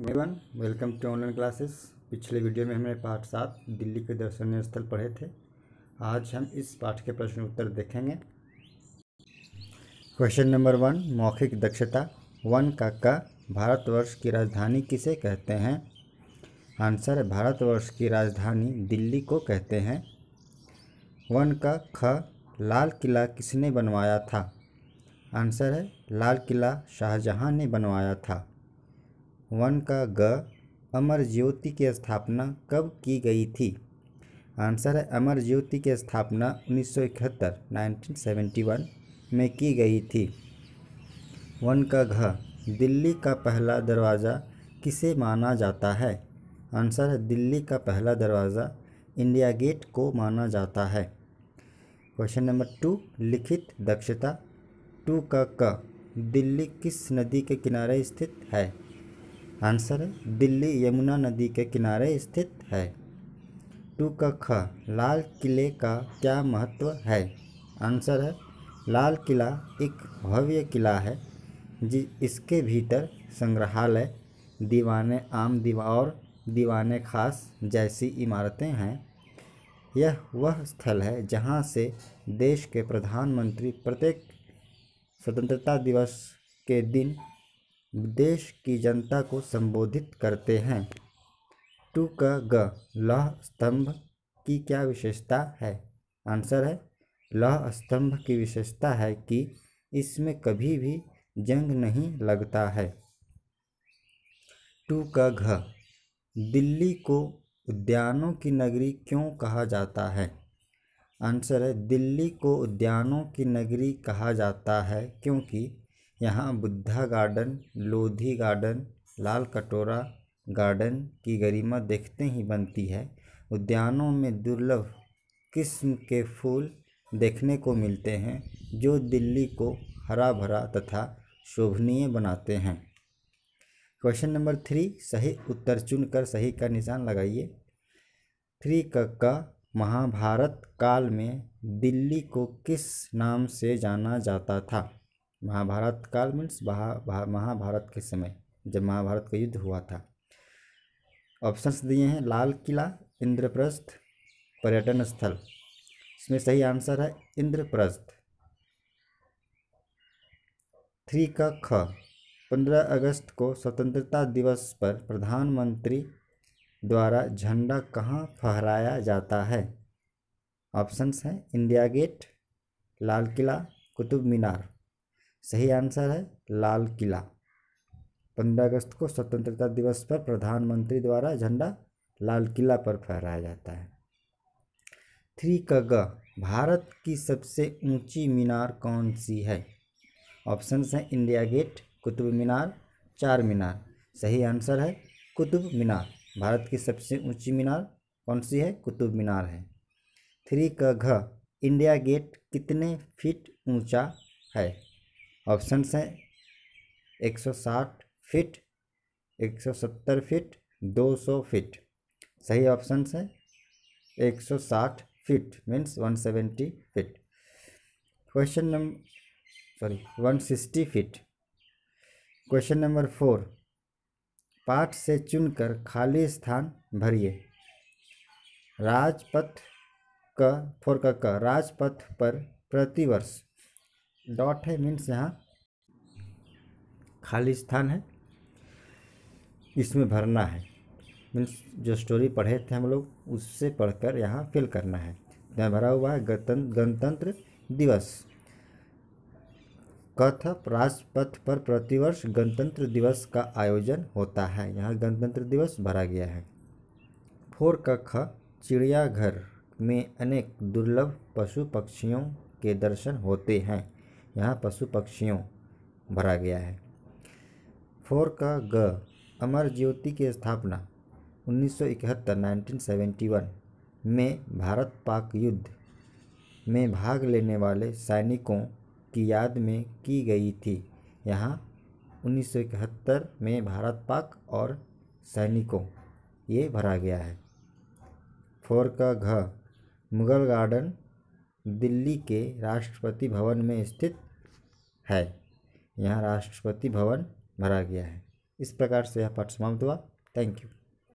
everyone welcome to online classes पिछले video में हमने पाठ सात दिल्ली के दर्शनीय स्थल पढ़े थे आज हम इस पाठ के प्रश्न उत्तर देखेंगे क्वेश्चन नंबर वन मौखिक दक्षता वन का क भारतवर्ष की राजधानी किसे कहते हैं आंसर भारतवर्ष की राजधानी दिल्ली को कहते हैं वन का ख लाल किला किसने बनवाया था आंसर है लाल किला शाहजहाँ ने बनवाया था वन का ग अमर ज्योति की स्थापना कब की गई थी आंसर है अमर ज्योति की स्थापना 1971 1971 में की गई थी वन का घ दिल्ली का पहला दरवाज़ा किसे माना जाता है आंसर है दिल्ली का पहला दरवाज़ा इंडिया गेट को माना जाता है क्वेश्चन नंबर टू लिखित दक्षता टू का क दिल्ली किस नदी के किनारे स्थित है आंसर है दिल्ली यमुना नदी के किनारे स्थित है टू का ख लाल किले का क्या महत्व है आंसर है लाल किला एक भव्य किला है जी इसके भीतर संग्रहालय दीवाने आम दीवा और दीवाने खास जैसी इमारतें हैं यह वह स्थल है जहां से देश के प्रधानमंत्री प्रत्येक स्वतंत्रता दिवस के दिन देश की जनता को संबोधित करते हैं टू क ग लौह स्तंभ की क्या विशेषता है आंसर है लौह स्तंभ की विशेषता है कि इसमें कभी भी जंग नहीं लगता है टू का घ दिल्ली को उद्यानों की नगरी क्यों कहा जाता है आंसर है दिल्ली को उद्यानों की नगरी कहा जाता है क्योंकि यहाँ Buddha garden Lodhi garden Lal Katora garden की गरिमा देखते ही बनती है उद्यानों में दुर्लभ किस्म के फूल देखने को मिलते हैं जो दिल्ली को हरा भरा तथा शोभनीय बनाते हैं क्वेश्चन नंबर थ्री सही उत्तर चुनकर सही का निशान लगाइए थ्री का का महाभारत काल में दिल्ली को किस नाम से जाना जाता था महाभारत काल मीन्स महाभारत के समय जब महाभारत का युद्ध हुआ था ऑप्शंस दिए हैं लाल किला इंद्रप्रस्थ पर्यटन स्थल इसमें सही आंसर है इंद्रप्रस्थ थ्री का ख पंद्रह अगस्त को स्वतंत्रता दिवस पर प्रधानमंत्री द्वारा झंडा कहाँ फहराया जाता है ऑप्शंस हैं इंडिया गेट लाल किला कुतुब मीनार सही आंसर है लाल किला पंद्रह अगस्त को स्वतंत्रता दिवस पर प्रधानमंत्री द्वारा झंडा लाल किला पर फहराया जाता है थ्री का ग भारत की सबसे ऊंची मीनार कौन सी है ऑप्शन हैं इंडिया गेट कुतुब मीनार चार मीनार सही आंसर है कुतुब मीनार भारत की सबसे ऊंची मीनार कौन सी है कुतुब मीनार है थ्री का घ इंडिया गेट कितने फीट ऊंचा है ऑप्शंस हैं 160 फीट 170 फीट 200 फीट सही ऑप्शंस हैं 160 feet means 170 feet question number sorry 160 feet question number four पाठ से चुनकर खाली स्थान भरिए राजपथ क फोर का क राजपथ पर प्रतिवर्ष डॉट है मीन्स यहाँ खाली स्थान है इसमें भरना है मीन्स जो स्टोरी पढ़े थे हम लोग उससे पढ़कर यहाँ फिल करना है यहाँ भरा हुआ है गणतंत्र दिवस कथ राजपथ पर प्रतिवर्ष गणतंत्र दिवस का आयोजन होता है यहाँ गणतंत्र दिवस भरा गया है फोर का ख चिड़ियाघर में अनेक दुर्लभ पशु पक्षियों के दर्शन होते हैं यहाँ पशु पक्षियों भरा गया है फोर का ग अमर ज्योति की स्थापना 1971-1971 में भारत पाक युद्ध में भाग लेने वाले सैनिकों की याद में की गई थी यहाँ 1971 में भारत पाक और सैनिकों ये भरा गया है फोर का घ मुगल गार्डन दिल्ली के राष्ट्रपति भवन में स्थित है यहाँ राष्ट्रपति भवन भरा गया है इस प्रकार से यह पाठ समाप्त हुआ थैंक यू